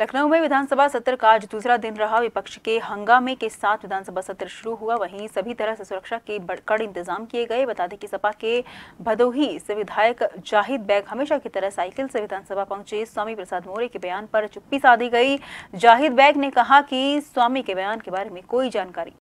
लखनऊ में विधानसभा सत्र का आज दूसरा दिन रहा विपक्ष के हंगामे के साथ विधानसभा सत्र शुरू हुआ वहीं सभी तरह से सुरक्षा के कड़े इंतजाम किए गए बता दें कि सपा के भदोही से विधायक जाहिद बैग हमेशा की तरह साइकिल से विधानसभा पहुंचे स्वामी प्रसाद मौर्य के बयान पर चुप्पी साधी गई जाहिद बैग ने कहा कि स्वामी के बयान के बारे में कोई जानकारी